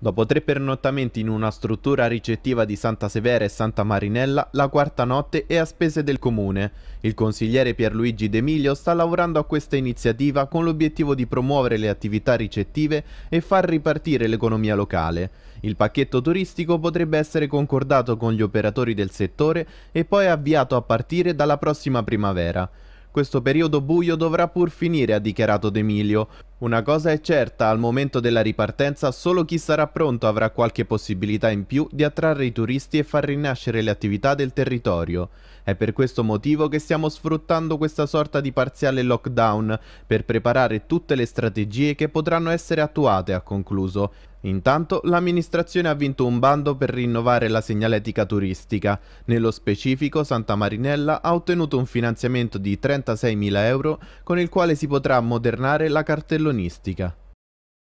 Dopo tre pernottamenti in una struttura ricettiva di Santa Severa e Santa Marinella, la quarta notte è a spese del comune. Il consigliere Pierluigi D'Emiglio sta lavorando a questa iniziativa con l'obiettivo di promuovere le attività ricettive e far ripartire l'economia locale. Il pacchetto turistico potrebbe essere concordato con gli operatori del settore e poi avviato a partire dalla prossima primavera. Questo periodo buio dovrà pur finire, ha dichiarato D'Emilio. Una cosa è certa, al momento della ripartenza solo chi sarà pronto avrà qualche possibilità in più di attrarre i turisti e far rinascere le attività del territorio. È per questo motivo che stiamo sfruttando questa sorta di parziale lockdown per preparare tutte le strategie che potranno essere attuate, ha concluso. Intanto l'amministrazione ha vinto un bando per rinnovare la segnaletica turistica. Nello specifico Santa Marinella ha ottenuto un finanziamento di 36.000 euro con il quale si potrà modernare la cartellonazione violonistica